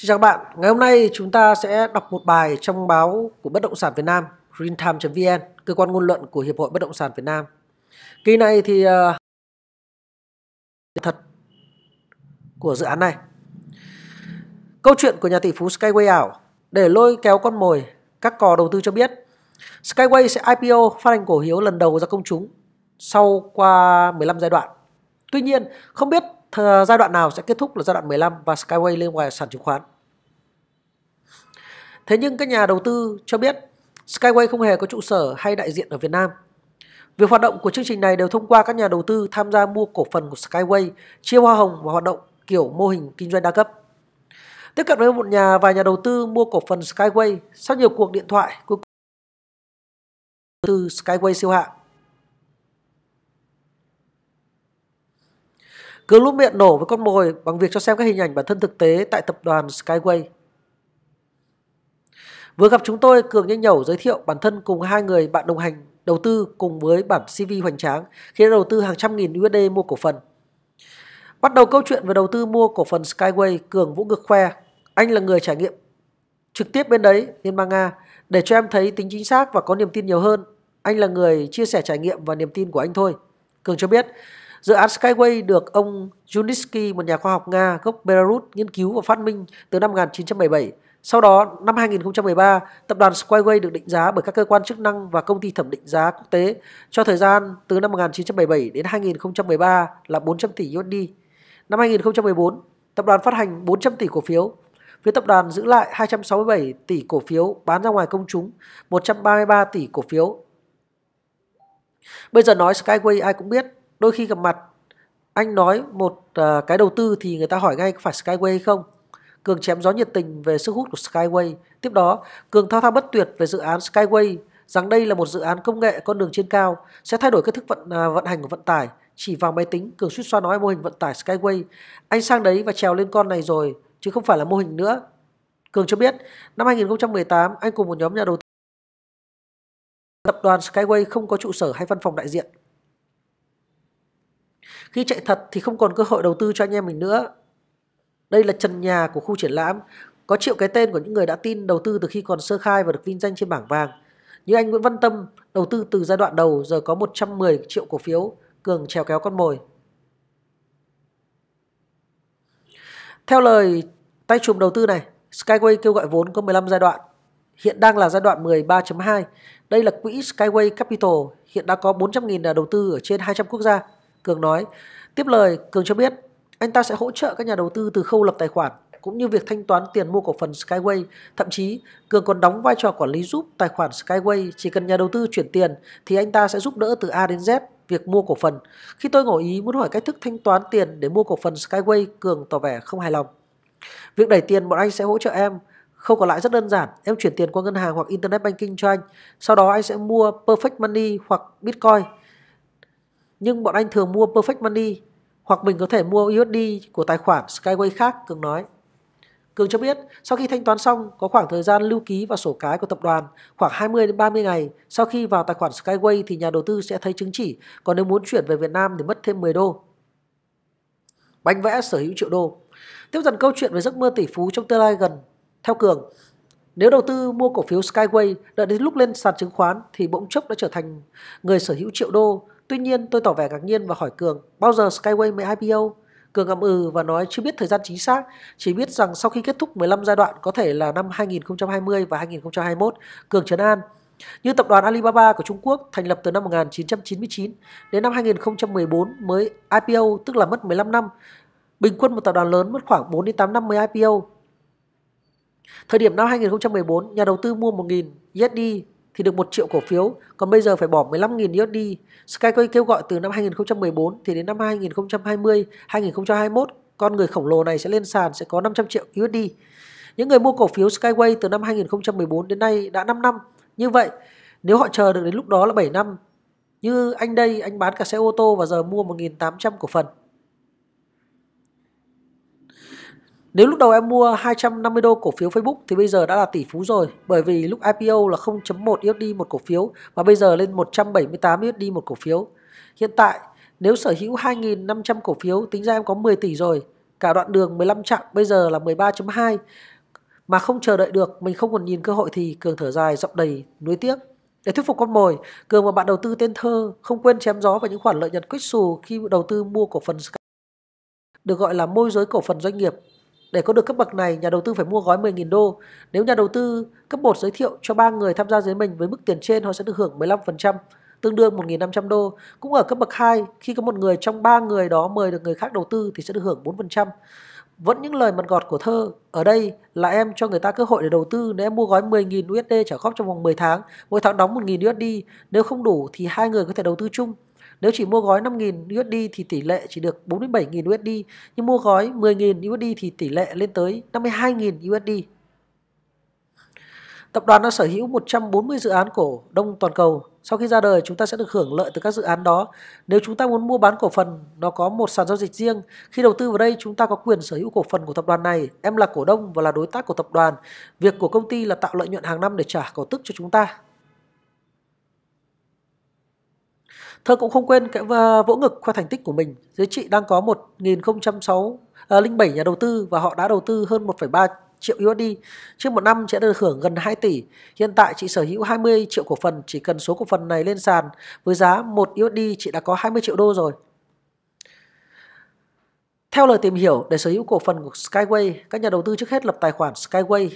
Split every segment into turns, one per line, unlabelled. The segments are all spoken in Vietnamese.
Xin chào các bạn, ngày hôm nay chúng ta sẽ đọc một bài trong báo của Bất động sản Việt Nam greentime.vn, cơ quan ngôn luận của Hiệp hội Bất động sản Việt Nam. Kỳ này thì uh, thật của dự án này. Câu chuyện của nhà tỷ phú Skyway ảo để lôi kéo con mồi, các cò đầu tư cho biết Skyway sẽ IPO phát hành cổ phiếu lần đầu ra công chúng sau qua 15 giai đoạn. Tuy nhiên, không biết Thờ, giai đoạn nào sẽ kết thúc là giai đoạn 15 và Skyway lên ngoài sàn chứng khoán. Thế nhưng các nhà đầu tư cho biết Skyway không hề có trụ sở hay đại diện ở Việt Nam. Việc hoạt động của chương trình này đều thông qua các nhà đầu tư tham gia mua cổ phần của Skyway, chia hoa hồng và hoạt động kiểu mô hình kinh doanh đa cấp. Tiếp cận với một nhà vài nhà đầu tư mua cổ phần Skyway sau nhiều cuộc điện thoại cuối cùng từ Skyway siêu hạng Cứ lúc miệng nổ với con mồi bằng việc cho xem các hình ảnh bản thân thực tế tại tập đoàn Skyway. Vừa gặp chúng tôi, Cường nhanh nhẩu giới thiệu bản thân cùng hai người bạn đồng hành đầu tư cùng với bản CV hoành tráng khi đã đầu tư hàng trăm nghìn USD mua cổ phần. Bắt đầu câu chuyện về đầu tư mua cổ phần Skyway, Cường vũ ngực khoe. Anh là người trải nghiệm trực tiếp bên đấy, Liên bang Nga, để cho em thấy tính chính xác và có niềm tin nhiều hơn. Anh là người chia sẻ trải nghiệm và niềm tin của anh thôi. Cường cho biết, Dự án Skyway được ông Yunitsky, một nhà khoa học Nga gốc Belarus, nghiên cứu và phát minh từ năm 1977. Sau đó, năm 2013, tập đoàn Skyway được định giá bởi các cơ quan chức năng và công ty thẩm định giá quốc tế cho thời gian từ năm 1977 đến 2013 là 400 tỷ USD. Năm 2014, tập đoàn phát hành 400 tỷ cổ phiếu. Phía tập đoàn giữ lại 267 tỷ cổ phiếu bán ra ngoài công chúng, 133 tỷ cổ phiếu. Bây giờ nói Skyway ai cũng biết, đôi khi gặp mặt anh nói một uh, cái đầu tư thì người ta hỏi ngay có phải Skyway hay không. Cường chém gió nhiệt tình về sức hút của Skyway. Tiếp đó, Cường thao thao bất tuyệt về dự án Skyway rằng đây là một dự án công nghệ con đường trên cao sẽ thay đổi cách thức vận uh, vận hành của vận tải. Chỉ vào máy tính, Cường suýt xoa nói mô hình vận tải Skyway. Anh sang đấy và trèo lên con này rồi, chứ không phải là mô hình nữa. Cường cho biết, năm 2018, anh cùng một nhóm nhà đầu tư tập đoàn Skyway không có trụ sở hay văn phòng đại diện. Khi chạy thật thì không còn cơ hội đầu tư cho anh em mình nữa. Đây là trần nhà của khu triển lãm, có triệu cái tên của những người đã tin đầu tư từ khi còn sơ khai và được vinh danh trên bảng vàng. Như anh Nguyễn Văn Tâm, đầu tư từ giai đoạn đầu giờ có 110 triệu cổ phiếu, cường trèo kéo con mồi. Theo lời tay chùm đầu tư này, Skyway kêu gọi vốn có 15 giai đoạn. Hiện đang là giai đoạn 13.2. Đây là quỹ Skyway Capital, hiện đã có 400.000 nhà đầu tư ở trên 200 quốc gia. Cường nói. Tiếp lời, Cường cho biết anh ta sẽ hỗ trợ các nhà đầu tư từ khâu lập tài khoản cũng như việc thanh toán tiền mua cổ phần Skyway. Thậm chí, Cường còn đóng vai trò quản lý giúp tài khoản Skyway. Chỉ cần nhà đầu tư chuyển tiền thì anh ta sẽ giúp đỡ từ A đến Z việc mua cổ phần. Khi tôi ngỏ ý muốn hỏi cách thức thanh toán tiền để mua cổ phần Skyway, Cường tỏ vẻ không hài lòng. Việc đẩy tiền bọn anh sẽ hỗ trợ em. Khâu còn lại rất đơn giản, em chuyển tiền qua ngân hàng hoặc Internet Banking cho anh. Sau đó anh sẽ mua Perfect Money hoặc Bitcoin. Nhưng bọn anh thường mua Perfect Money hoặc mình có thể mua USD của tài khoản Skyway khác, Cường nói. Cường cho biết, sau khi thanh toán xong, có khoảng thời gian lưu ký và sổ cái của tập đoàn khoảng 20 đến 30 ngày. Sau khi vào tài khoản Skyway thì nhà đầu tư sẽ thấy chứng chỉ, còn nếu muốn chuyển về Việt Nam thì mất thêm 10 đô. Bánh vẽ sở hữu triệu đô. Tiếp dần câu chuyện về giấc mơ tỷ phú trong tương lai gần. Theo Cường, nếu đầu tư mua cổ phiếu Skyway đợi đến lúc lên sàn chứng khoán thì bỗng chốc đã trở thành người sở hữu triệu đô Tuy nhiên, tôi tỏ vẻ ngạc nhiên và hỏi Cường bao giờ Skyway mới IPO? Cường ngậm ừ và nói chưa biết thời gian chính xác, chỉ biết rằng sau khi kết thúc 15 giai đoạn có thể là năm 2020 và 2021, Cường trấn an. Như tập đoàn Alibaba của Trung Quốc thành lập từ năm 1999 đến năm 2014 mới IPO tức là mất 15 năm. Bình quân một tập đoàn lớn mất khoảng 4 đến 8 năm mới IPO. Thời điểm năm 2014, nhà đầu tư mua 1.000 USD thì được 1 triệu cổ phiếu, còn bây giờ phải bỏ 15.000 USD. Skycoin kêu gọi từ năm 2014 thì đến năm 2020, 2021, con người khổng lồ này sẽ lên sàn sẽ có 500 triệu USD. Những người mua cổ phiếu Skyway từ năm 2014 đến nay đã 5 năm. Như vậy, nếu họ chờ được đến lúc đó là 7 năm, như anh đây, anh bán cả xe ô tô và giờ mua 1.800 cổ phần. Nếu lúc đầu em mua 250 đô cổ phiếu Facebook thì bây giờ đã là tỷ phú rồi bởi vì lúc IPO là 0.1 USD một cổ phiếu và bây giờ lên 178 USD một cổ phiếu. Hiện tại nếu sở hữu 2.500 cổ phiếu tính ra em có 10 tỷ rồi. Cả đoạn đường 15 chặng bây giờ là 13.2 mà không chờ đợi được, mình không còn nhìn cơ hội thì Cường thở dài giọng đầy nuối tiếc. Để thuyết phục con mồi, Cường và bạn đầu tư tên thơ không quên chém gió vào những khoản lợi nhuận quýt xù khi đầu tư mua cổ phần Được gọi là môi giới cổ phần doanh nghiệp để có được cấp bậc này, nhà đầu tư phải mua gói 10.000 đô. Nếu nhà đầu tư cấp 1 giới thiệu cho 3 người tham gia dưới mình với mức tiền trên, họ sẽ được hưởng 15%, tương đương 1.500 đô. Cũng ở cấp bậc 2, khi có một người trong 3 người đó mời được người khác đầu tư thì sẽ được hưởng 4%. Vẫn những lời mật ngọt của thơ, ở đây là em cho người ta cơ hội để đầu tư nếu em mua gói 10.000 USD trả góp trong vòng 10 tháng, mỗi tháng đóng 1.000 USD, nếu không đủ thì hai người có thể đầu tư chung. Nếu chỉ mua gói 5.000 USD thì tỷ lệ chỉ được 47.000 USD, nhưng mua gói 10.000 USD thì tỷ lệ lên tới 52.000 USD. Tập đoàn đã sở hữu 140 dự án cổ đông toàn cầu. Sau khi ra đời, chúng ta sẽ được hưởng lợi từ các dự án đó. Nếu chúng ta muốn mua bán cổ phần, nó có một sàn giao dịch riêng. Khi đầu tư vào đây, chúng ta có quyền sở hữu cổ phần của tập đoàn này. Em là cổ đông và là đối tác của tập đoàn. Việc của công ty là tạo lợi nhuận hàng năm để trả cổ tức cho chúng ta. Thơ cũng không quên cái vỗ ngực khoe thành tích của mình. Dưới chị đang có 1.007 à, nhà đầu tư và họ đã đầu tư hơn 1,3 triệu USD. Trước một năm sẽ được hưởng gần 2 tỷ. Hiện tại chị sở hữu 20 triệu cổ phần, chỉ cần số cổ phần này lên sàn với giá 1 USD chị đã có 20 triệu đô rồi. Theo lời tìm hiểu, để sở hữu cổ phần của Skyway, các nhà đầu tư trước hết lập tài khoản Skyway,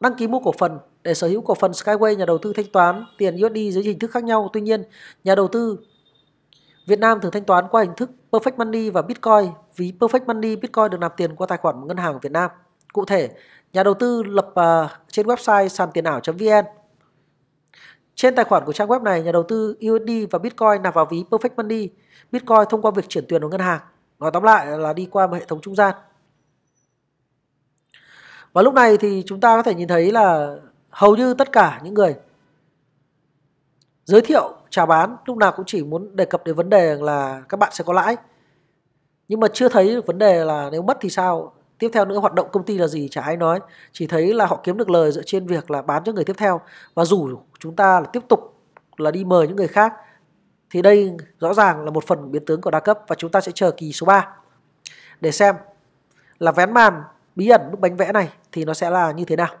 đăng ký mua cổ phần để sở hữu cổ phần Skyway nhà đầu tư thanh toán tiền USD dưới hình thức khác nhau. Tuy nhiên, nhà đầu tư Việt Nam thường thanh toán qua hình thức Perfect Money và Bitcoin. Ví Perfect Money Bitcoin được nạp tiền qua tài khoản ngân hàng Việt Nam. Cụ thể, nhà đầu tư lập uh, trên website sàn tiền ảo.vn. Trên tài khoản của trang web này, nhà đầu tư USD và Bitcoin nạp vào ví Perfect Money Bitcoin thông qua việc chuyển tiền vào ngân hàng. Nói tóm lại là đi qua một hệ thống trung gian. Và lúc này thì chúng ta có thể nhìn thấy là hầu như tất cả những người giới thiệu chào bán lúc nào cũng chỉ muốn đề cập đến vấn đề là các bạn sẽ có lãi nhưng mà chưa thấy vấn đề là nếu mất thì sao tiếp theo nữa hoạt động công ty là gì chả ai nói chỉ thấy là họ kiếm được lời dựa trên việc là bán cho người tiếp theo và rủ chúng ta là tiếp tục là đi mời những người khác thì đây rõ ràng là một phần biến tướng của đa cấp và chúng ta sẽ chờ kỳ số 3 để xem là vén màn bí ẩn lúc bánh vẽ này thì nó sẽ là như thế nào